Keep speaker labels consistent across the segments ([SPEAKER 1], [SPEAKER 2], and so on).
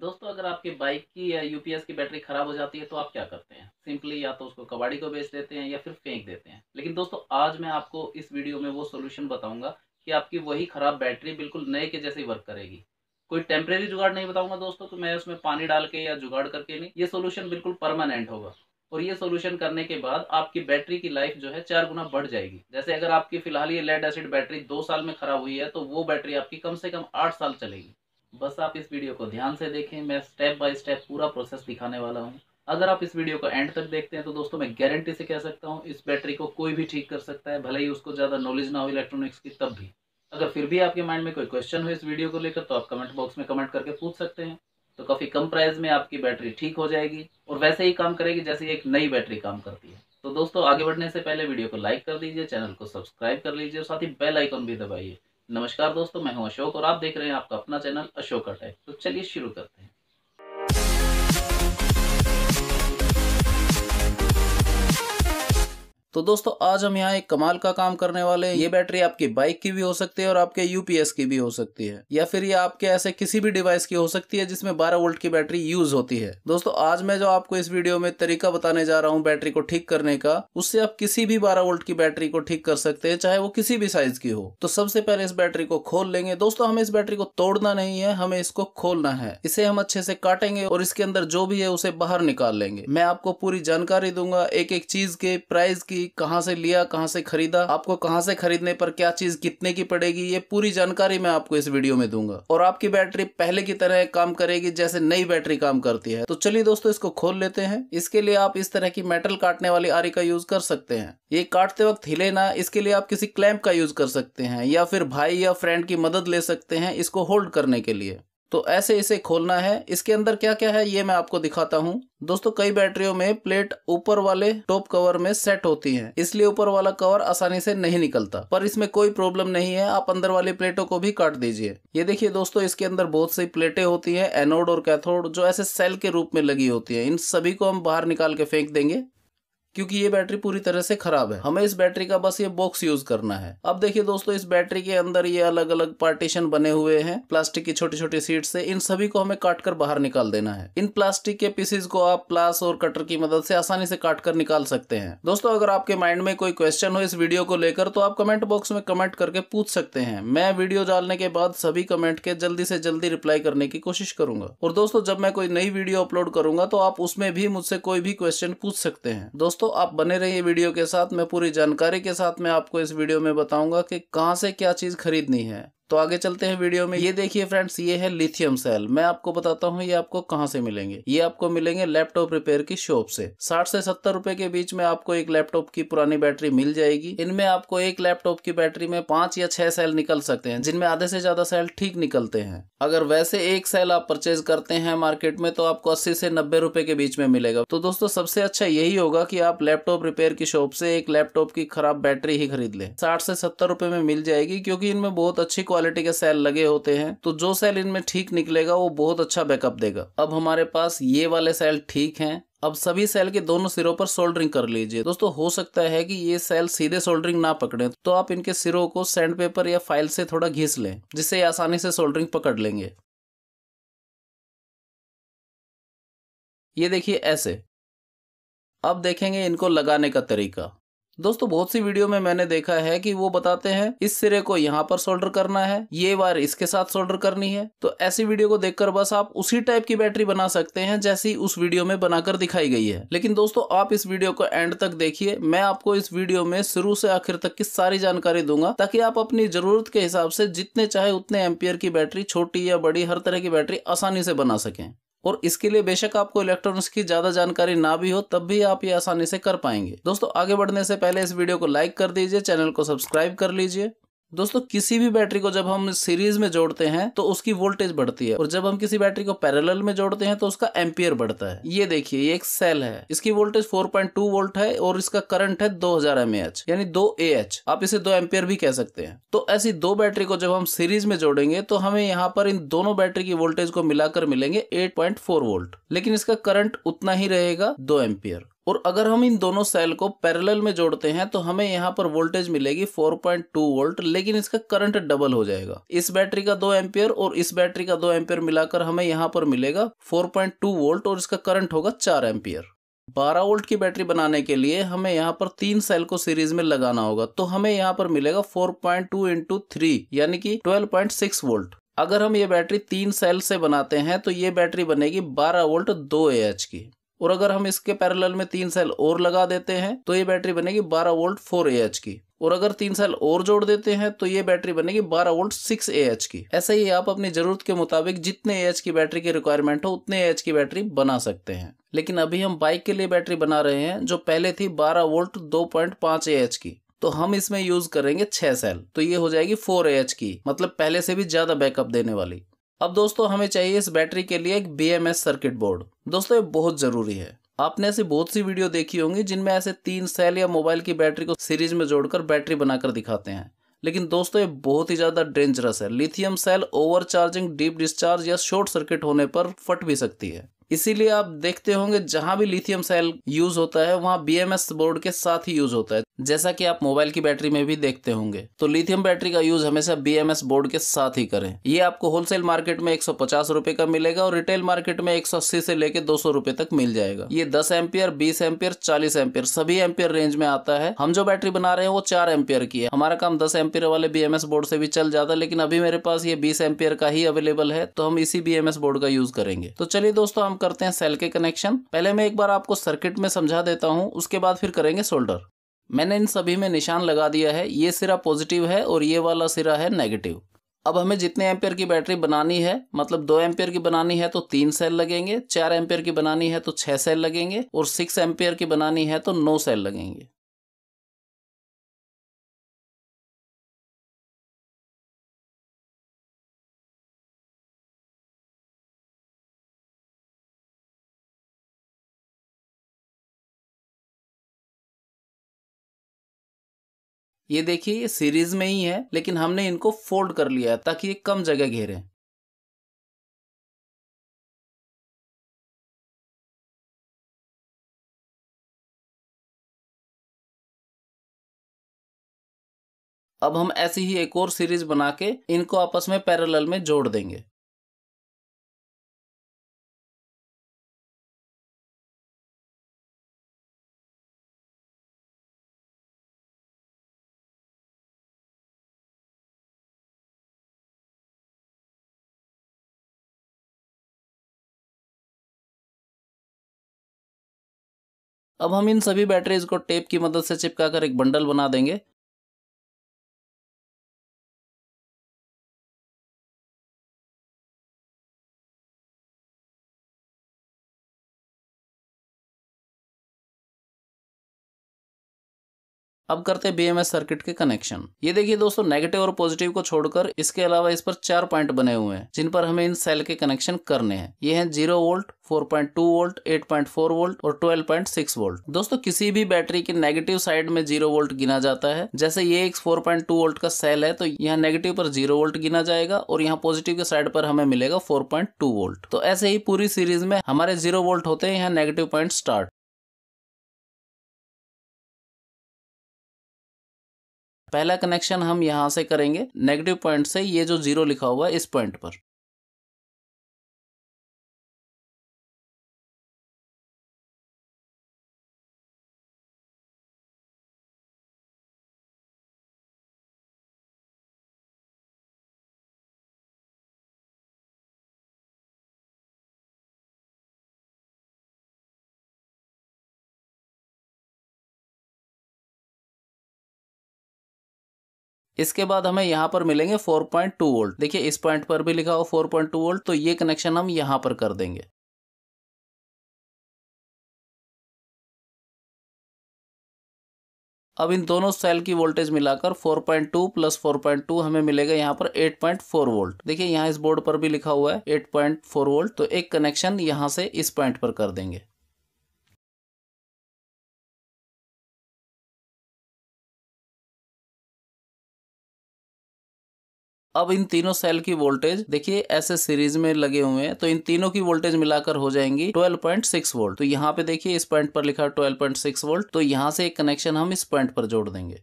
[SPEAKER 1] दोस्तों अगर आपकी बाइक की या यूपीएस की बैटरी ख़राब हो जाती है तो आप क्या करते हैं सिंपली या तो उसको कबाड़ी को बेच देते हैं या फिर फेंक देते हैं लेकिन दोस्तों आज मैं आपको इस वीडियो में वो सोल्यूशन बताऊंगा कि आपकी वही ख़राब बैटरी बिल्कुल नए के जैसे ही वर्क करेगी कोई टेम्परेरी जुगाड़ नहीं बताऊंगा दोस्तों तो मैं उसमें पानी डाल के या जुगाड़ करके नहीं ये सोल्यूशन बिल्कुल परमानेंट होगा और ये सोल्यूशन करने के बाद आपकी बैटरी की लाइफ जो है चार गुना बढ़ जाएगी जैसे अगर आपकी फिलहाल ये लेड एसिड बैटरी दो साल में खराब हुई है तो वो बैटरी आपकी कम से कम आठ साल चलेगी बस आप इस वीडियो को ध्यान से देखें मैं स्टेप बाय स्टेप पूरा प्रोसेस दिखाने वाला हूँ अगर आप इस वीडियो को एंड तक देखते हैं तो दोस्तों मैं गारंटी से कह सकता हूँ इस बैटरी को कोई भी ठीक कर सकता है भले ही उसको ज़्यादा नॉलेज ना हो इलेक्ट्रॉनिक्स की तब भी अगर फिर भी आपके माइंड में कोई क्वेश्चन हो इस वीडियो को लेकर तो आप कमेंट बॉक्स में कमेंट करके पूछ सकते हैं तो काफ़ी कम प्राइस में आपकी बैटरी ठीक हो जाएगी और वैसे ही काम करेगी जैसे एक नई बैटरी काम करती है तो दोस्तों आगे बढ़ने से पहले वीडियो को लाइक कर दीजिए चैनल को सब्सक्राइब कर लीजिए और साथ ही बेल आइकन भी दबाइए नमस्कार दोस्तों मैं हूं अशोक और आप देख रहे हैं आपका अपना चैनल अशोक अटैक तो चलिए शुरू करते हैं तो दोस्तों आज हम यहाँ एक कमाल का काम करने वाले हैं ये बैटरी आपकी बाइक की भी हो सकती है और आपके यूपीएस की भी हो सकती है या फिर ये आपके ऐसे किसी भी डिवाइस की हो सकती है जिसमें 12 वोल्ट की बैटरी यूज होती है दोस्तों आज मैं जो आपको इस वीडियो में तरीका बताने जा रहा हूँ बैटरी को ठीक करने का उससे आप किसी भी बारह वोल्ट की बैटरी को ठीक कर सकते हैं चाहे वो किसी भी साइज की हो तो सबसे पहले इस बैटरी को खोल लेंगे दोस्तों हमें इस बैटरी को तोड़ना नहीं है हमें इसको खोलना है इसे हम अच्छे से काटेंगे और इसके अंदर जो भी है उसे बाहर निकाल लेंगे मैं आपको पूरी जानकारी दूंगा एक एक चीज के प्राइस की थी कहाँ से लिया कहाँ से खरीदा आपको कहाँ से खरीदने पर क्या चीज कितने की पड़ेगी ये पूरी जानकारी मैं आपको इस वीडियो में दूंगा और आपकी बैटरी पहले की तरह काम करेगी जैसे नई बैटरी काम करती है तो चलिए दोस्तों इसको खोल लेते हैं इसके लिए आप इस तरह की मेटल काटने वाली आरी का यूज कर सकते हैं ये काटते वक्त हिले ना इसके लिए आप किसी क्लैम्प का यूज कर सकते हैं या फिर भाई या फ्रेंड की मदद ले सकते हैं इसको होल्ड करने के लिए तो ऐसे इसे खोलना है इसके अंदर क्या क्या है ये मैं आपको दिखाता हूँ दोस्तों कई बैटरियों में प्लेट ऊपर वाले टॉप कवर में सेट होती है इसलिए ऊपर वाला कवर आसानी से नहीं निकलता पर इसमें कोई प्रॉब्लम नहीं है आप अंदर वाली प्लेटों को भी काट दीजिए ये देखिए दोस्तों इसके अंदर बहुत सी प्लेटें होती हैं एनोड और कैथोड जो ऐसे सेल के रूप में लगी होती है इन सभी को हम बाहर निकाल के फेंक देंगे क्योंकि ये बैटरी पूरी तरह से खराब है हमें इस बैटरी का बस ये बॉक्स यूज करना है अब देखिए दोस्तों इस बैटरी के अंदर ये अलग अलग पार्टीशन बने हुए हैं प्लास्टिक की छोटी छोटी सीट से इन सभी को हमें काट कर बाहर निकाल देना है इन प्लास्टिक के पीसेज को आप प्लास और कटर की मदद से आसानी से काट कर निकाल सकते हैं दोस्तों अगर आपके माइंड में कोई क्वेश्चन हो इस वीडियो को लेकर तो आप कमेंट बॉक्स में कमेंट करके पूछ सकते हैं मैं वीडियो डालने के बाद सभी कमेंट के जल्दी से जल्दी रिप्लाई करने की कोशिश करूंगा और दोस्तों जब मैं कोई नई वीडियो अपलोड करूंगा तो आप उसमें भी मुझसे कोई भी क्वेश्चन पूछ सकते हैं दोस्तों दोस्तों आप बने रहिए वीडियो के साथ मैं पूरी जानकारी के साथ मैं आपको इस वीडियो में बताऊंगा कि कहाँ से क्या चीज़ खरीदनी है तो आगे चलते हैं वीडियो में ये देखिए फ्रेंड्स ये है लिथियम सेल मैं आपको बताता हूँ ये आपको कहाँ से मिलेंगे ये आपको मिलेंगे लैपटॉप रिपेयर की शॉप से साठ से सत्तर रुपए के बीच में आपको एक लैपटॉप की पुरानी बैटरी मिल जाएगी इनमें आपको एक लैपटॉप की बैटरी में पांच या छह सेल निकल सकते हैं जिनमें आधे से ज्यादा सेल ठीक निकलते हैं अगर वैसे एक सेल आप परचेज करते हैं मार्केट में तो आपको अस्सी से नब्बे रुपए के बीच में मिलेगा तो दोस्तों सबसे अच्छा यही होगा की आप लैपटॉप रिपेयर की शॉप से एक लैपटॉप की खराब बैटरी ही खरीद ले साठ से सत्तर रुपए में मिल जाएगी क्योंकि इनमें बहुत अच्छी क्वालिटी के सेल लगे होते हैं तो जो सेल इनमें ठीक निकलेगा वो बहुत अच्छा बैकअप देगा अब हमारे पास ये वाले सेल ठीक हैं अब सभी सेल के दोनों सिरों पर सोल्डरिंग कर लीजिए दोस्तों हो सकता है कि ये सेल सीधे सोल्डरिंग ना पकड़े तो आप इनके सिरों को सैंड पेपर या फाइल से थोड़ा घिस लें जिससे आसानी से सोल्डरिंग पकड़ लेंगे ये देखिए ऐसे अब देखेंगे इनको लगाने का तरीका दोस्तों बहुत सी वीडियो में मैंने देखा है कि वो बताते हैं इस सिरे को यहाँ पर सोल्डर करना है ये वायर इसके साथ सोल्डर करनी है तो ऐसी वीडियो को देखकर बस आप उसी टाइप की बैटरी बना सकते हैं जैसी उस वीडियो में बनाकर दिखाई गई है लेकिन दोस्तों आप इस वीडियो को एंड तक देखिए मैं आपको इस वीडियो में शुरू से आखिर तक की सारी जानकारी दूंगा ताकि आप अपनी जरूरत के हिसाब से जितने चाहे उतने एम्पियर की बैटरी छोटी या बड़ी हर तरह की बैटरी आसानी से बना सकें और इसके लिए बेशक आपको इलेक्ट्रॉनिक्स की ज्यादा जानकारी ना भी हो तब भी आप ये आसानी से कर पाएंगे दोस्तों आगे बढ़ने से पहले इस वीडियो को लाइक कर दीजिए चैनल को सब्सक्राइब कर लीजिए दोस्तों किसी भी बैटरी को जब हम सीरीज में जोड़ते हैं तो उसकी वोल्टेज बढ़ती है और जब हम किसी बैटरी को पैरेलल में जोड़ते हैं तो उसका एम्पियर बढ़ता है ये देखिए ये एक सेल है इसकी वोल्टेज 4.2 वोल्ट है और इसका करंट है 2000 हजार एमएएच यानी दो ए एच आप इसे दो एम्पियर भी कह सकते हैं तो ऐसी दो बैटरी को जब हम सीरीज में जोड़ेंगे तो हमें यहाँ पर इन दोनों बैटरी की वोल्टेज को मिलाकर मिलेंगे एट वोल्ट लेकिन इसका करंट उतना ही रहेगा दो एम्पियर और अगर हम इन दोनों सेल को पैरेलल में जोड़ते हैं तो हमें यहाँ पर वोल्टेज मिलेगी 4.2 वोल्ट लेकिन इसका करंट डबल हो जाएगा इस बैटरी का दो एम्पियर और इस बैटरी का दो एम्पियर मिलाकर हमें यहाँ पर मिलेगा 4.2 वोल्ट और इसका करंट होगा चार एम्पियर 12 वोल्ट की बैटरी बनाने के लिए हमें यहाँ पर तीन सेल को सीरीज में लगाना होगा तो हमें यहाँ पर मिलेगा फोर पॉइंट इंटू थ्री यानी कि ट्वेल्व वोल्ट अगर हम ये बैटरी तीन सेल से बनाते हैं तो ये बैटरी बनेगी 12 वोल्ट 2 एच की और अगर हम इसके पैरेलल में तीन सेल और लगा देते हैं तो ये बैटरी बनेगी 12 वोल्ट 4 एच की और अगर तीन सेल और जोड़ देते हैं तो ये बैटरी बनेगी 12 वोल्ट 6 एच की ऐसे ही आप अपनी जरूरत के मुताबिक जितने एच की बैटरी की रिक्वायरमेंट हो उतने एच की बैटरी बना सकते हैं लेकिन अभी हम बाइक के लिए बैटरी बना रहे हैं जो पहले थी बारह वोल्ट दो पॉइंट एच की तो हम इसमें यूज करेंगे छह सेल तो ये हो जाएगी फोर एच की मतलब पहले से भी ज्यादा बैकअप देने वाली अब दोस्तों हमें चाहिए इस बैटरी के लिए एक बी सर्किट बोर्ड दोस्तों ये बहुत ज़रूरी है आपने ऐसी बहुत सी वीडियो देखी होंगी जिनमें ऐसे तीन सेल या मोबाइल की बैटरी को सीरीज में जोड़कर बैटरी बनाकर दिखाते हैं लेकिन दोस्तों ये बहुत ही ज़्यादा डेंजरस है lithium cell over charging deep discharge या शॉर्ट सर्किट होने पर फट भी सकती है इसीलिए आप देखते होंगे जहां भी लिथियम सेल यूज होता है वहां बीएमएस बोर्ड के साथ ही यूज होता है जैसा कि आप मोबाइल की बैटरी में भी देखते होंगे तो लिथियम बैटरी का यूज हमेशा बी बोर्ड के साथ ही करें ये आपको होलसेल मार्केट में एक सौ का मिलेगा और रिटेल मार्केट में एक सौ से लेकर दो सौ तक मिल जाएगा ये दस एम्पियर बीस एम्पियर चालीस एम्पियर सभी एम्पियर रेंज में आता है हम जो बैटरी बना रहे हैं वो चार एम्पियर की है हमारा काम दस एम्पियर वाले बी बोर्ड से भी चल जाता है लेकिन अभी मेरे पास ये बीस एम्पियर का ही अवेलेबल है तो हम इसी बी बोर्ड का यूज करेंगे तो चलिए दोस्तों हम करते हैं सेल के कनेक्शन पहले मैं एक बार आपको सर्किट में समझा देता हूँ उसके बाद फिर करेंगे सोल्डर मैंने इन सभी में निशान लगा दिया है ये सिरा पॉजिटिव है और ये वाला सिरा है नेगेटिव अब हमें जितने एम्पेयर की बैटरी बनानी है मतलब दो एम्पेयर की बनानी है तो तीन सेल लगेंगे चार एम्पेयर की बनानी है तो छः सेल लगेंगे और सिक्स एम्पेयर की बनानी है तो नौ सेल लगेंगे
[SPEAKER 2] ये देखिए ये सीरीज में ही है लेकिन हमने इनको फोल्ड कर लिया ताकि ये कम जगह घेरे अब हम ऐसी ही एक और सीरीज बना के इनको आपस में पैरेलल में जोड़ देंगे अब हम इन सभी बैटरीज को टेप की मदद से चिपका कर एक बंडल बना देंगे
[SPEAKER 1] अब करते हैं बीएमएस सर्किट के कनेक्शन ये देखिए दोस्तों नेगेटिव और पॉजिटिव को छोड़कर इसके अलावा इस पर चार पॉइंट बने हुए हैं जिन पर हमें इन सेल के कनेक्शन करने हैं ये हैं जीरो वोल्ट 4.2 वोल्ट 8.4 वोल्ट और 12.6 वोल्ट दोस्तों किसी भी बैटरी के नेगेटिव साइड में जीरो वोल्ट गिना जाता है जैसे ये एक 4.2 वोल्ट का सेल है तो यहाँ नेगेटिव पर जीरो वोल्ट गिना जाएगा और यहाँ पॉजिटिव के साइड पर हमें मिलेगा 4.2 वोल्ट तो ऐसे ही पूरी सीरीज में हमारे जीरो वोल्ट होते हैं यहाँ नेगेटिव पॉइंट स्टार्ट
[SPEAKER 2] पहला कनेक्शन हम यहाँ से करेंगे नेगेटिव पॉइंट से ये जो जीरो लिखा हुआ है इस पॉइंट पर
[SPEAKER 1] इसके बाद हमें यहाँ पर मिलेंगे 4.2 वोल्ट देखिए इस पॉइंट पर भी लिखा हो 4.2 वोल्ट तो ये कनेक्शन हम यहाँ पर कर देंगे अब इन दोनों सेल की वोल्टेज मिलाकर 4.2 प्लस फोर हमें मिलेगा यहाँ पर 8.4 वोल्ट देखिए यहाँ इस बोर्ड पर भी लिखा हुआ है 8.4 वोल्ट तो एक कनेक्शन यहाँ से इस पॉइंट पर कर देंगे अब इन तीनों सेल की वोल्टेज देखिए ऐसे सीरीज में लगे हुए हैं तो इन तीनों की वोल्टेज मिलाकर हो जाएंगी 12.6 वोल्ट तो यहाँ पे देखिए इस पॉइंट पर लिखा 12.6 वोल्ट तो यहाँ से एक कनेक्शन हम इस पॉइंट पर जोड़ देंगे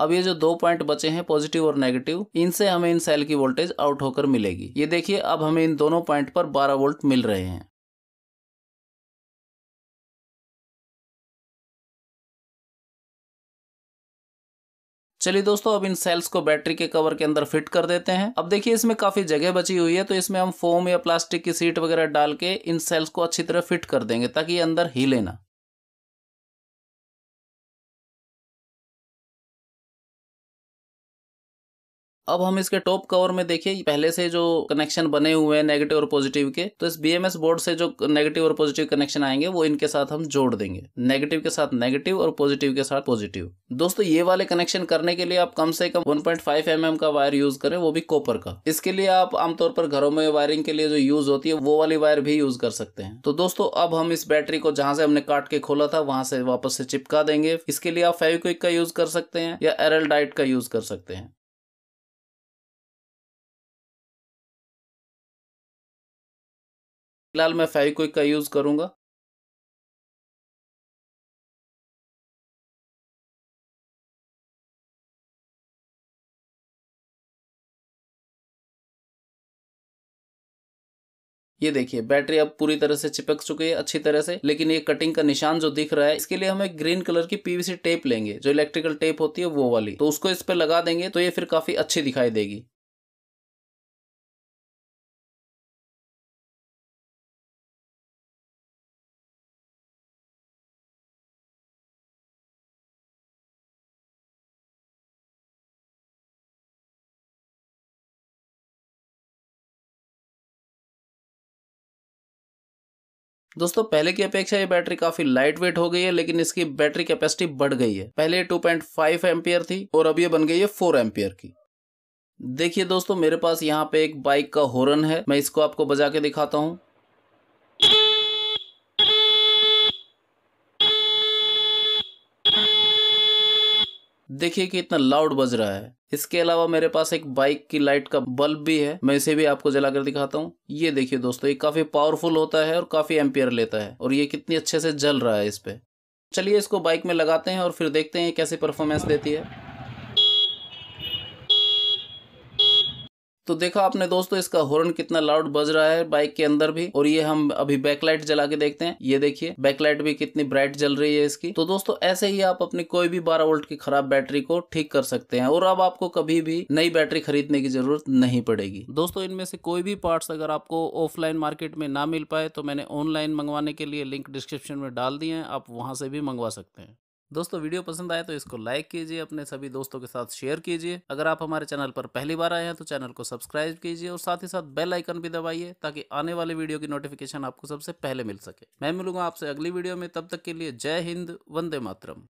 [SPEAKER 1] अब ये जो दो पॉइंट बचे हैं पॉजिटिव और नेगेटिव इनसे हमें इन सेल की वोल्टेज आउट होकर मिलेगी ये देखिए अब हमें इन दोनों पॉइंट पर 12 वोल्ट मिल रहे हैं चलिए दोस्तों अब इन सेल्स को बैटरी के कवर के अंदर फिट कर देते हैं अब देखिए इसमें काफी जगह बची हुई है तो इसमें हम फोम या प्लास्टिक की सीट वगैरह डाल के इन सेल्स को अच्छी तरह फिट कर देंगे ताकि ये अंदर हिले ना अब हम इसके टॉप कवर में देखिए पहले से जो कनेक्शन बने हुए हैं नेगेटिव और पॉजिटिव के तो इस बीएमएस बोर्ड से जो नेगेटिव और पॉजिटिव कनेक्शन आएंगे वो इनके साथ हम जोड़ देंगे नेगेटिव के साथ नेगेटिव और पॉजिटिव के साथ पॉजिटिव दोस्तों ये वाले कनेक्शन करने के लिए आप कम से कम वन पॉइंट mm का वायर यूज करें वो भी कॉपर का इसके लिए आप आमतौर पर घरों में वायरिंग के लिए जो यूज होती है वो वाली वायर भी यूज कर सकते हैं तो दोस्तों अब हम इस बैटरी को जहां से हमने काट के खोला था वहां से वापस से चिपका देंगे इसके लिए आप फेविक्विक का यूज कर सकते हैं या एरल डाइट का यूज कर सकते हैं
[SPEAKER 2] फिलहाल मैं फेविक्विक का यूज़ करूंगा
[SPEAKER 1] ये देखिए बैटरी अब पूरी तरह से चिपक चुकी है अच्छी तरह से लेकिन ये कटिंग का निशान जो दिख रहा है इसके लिए हम एक ग्रीन कलर की पीवीसी टेप लेंगे जो इलेक्ट्रिकल टेप होती है वो वाली तो उसको इस पर लगा देंगे तो ये फिर काफी अच्छी दिखाई देगी दोस्तों पहले की अपेक्षा ये बैटरी काफी लाइट वेट हो गई है लेकिन इसकी बैटरी कैपेसिटी बढ़ गई है पहले टू पॉइंट फाइव थी और अब ये बन गई है फोर एम्पियर की देखिए दोस्तों मेरे पास यहाँ पे एक बाइक का हॉर्न है मैं इसको आपको बजा के दिखाता हूँ देखिए कि इतना लाउड बज रहा है इसके अलावा मेरे पास एक बाइक की लाइट का बल्ब भी है मैं इसे भी आपको जलाकर दिखाता हूँ ये देखिए दोस्तों ये काफी पावरफुल होता है और काफी एम्पियर लेता है और ये कितनी अच्छे से जल रहा है इस पर चलिए इसको बाइक में लगाते हैं और फिर देखते हैं कैसे परफॉर्मेंस देती है तो देखा आपने दोस्तों इसका हॉर्न कितना लाउड बज रहा है बाइक के अंदर भी और ये हम अभी बैकलाइट जला के देखते हैं ये देखिए बैकलाइट भी कितनी ब्राइट जल रही है इसकी तो दोस्तों ऐसे ही आप अपनी कोई भी बारह वोल्ट की खराब बैटरी को ठीक कर सकते हैं और अब आपको कभी भी नई बैटरी खरीदने की जरूरत नहीं पड़ेगी दोस्तों इनमें से कोई भी पार्ट्स अगर आपको ऑफलाइन मार्केट में ना मिल पाए तो मैंने ऑनलाइन मंगवाने के लिए लिंक डिस्क्रिप्शन में डाल दिए हैं आप वहां से भी मंगवा सकते हैं दोस्तों वीडियो पसंद आए तो इसको लाइक कीजिए अपने सभी दोस्तों के साथ शेयर कीजिए अगर आप हमारे चैनल पर पहली बार आए हैं तो चैनल को सब्सक्राइब कीजिए और साथ ही साथ बेल आइकन भी दबाइए ताकि आने वाले वीडियो की नोटिफिकेशन आपको सबसे पहले मिल सके मैं मिलूंगा आपसे अगली वीडियो में तब तक के लिए जय हिंद वंदे मातरम